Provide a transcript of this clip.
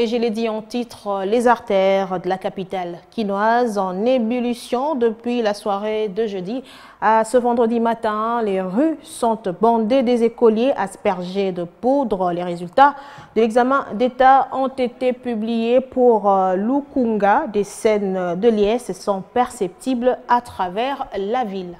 Et je l'ai dit en titre, les artères de la capitale quinoise en ébullition depuis la soirée de jeudi à ce vendredi matin. Les rues sont bandées des écoliers aspergés de poudre. Les résultats de l'examen d'État ont été publiés pour euh, Lukunga. Des scènes de liesse sont perceptibles à travers la ville.